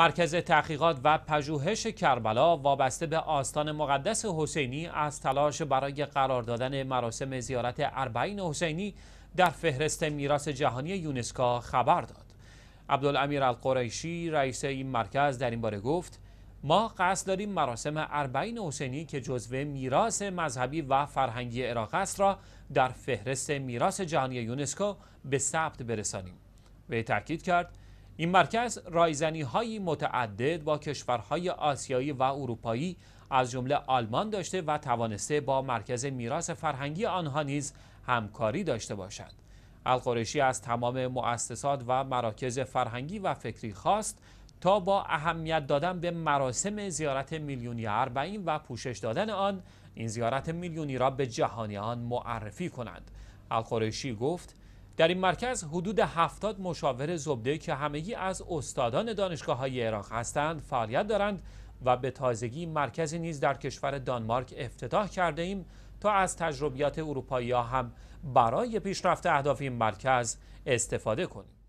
مرکز تحقیقات و پژوهش کربلا وابسته به آستان مقدس حسینی از تلاش برای قرار دادن مراسم زیارت اربعین حسینی در فهرست میراث جهانی یونسکا خبر داد. عبدالامیر القریشی رئیس این مرکز در این باره گفت ما قصد داریم مراسم اربعین حسینی که جزو میراث مذهبی و فرهنگی عراق است را در فهرست میراث جهانی یونسکو به ثبت برسانیم. وی تاکید کرد این مرکز رایزنی های متعدد با کشورهای آسیایی و اروپایی از جمله آلمان داشته و توانسته با مرکز میراث فرهنگی آنها نیز همکاری داشته باشد. القرشی از تمام مؤسسات و مراکز فرهنگی و فکری خواست تا با اهمیت دادن به مراسم زیارت میلیونی اربعین و پوشش دادن آن این زیارت میلیونی را به جهانیان معرفی کنند. القرشی گفت در این مرکز حدود 70 مشاور زبده که همگی از استادان دانشگاه های عراق هستند فعالیت دارند و به تازگی مرکزی نیز در کشور دانمارک افتتاح کرده ایم تا از تجربیات اروپایی هم برای پیشرفت اهداف این مرکز استفاده کنیم.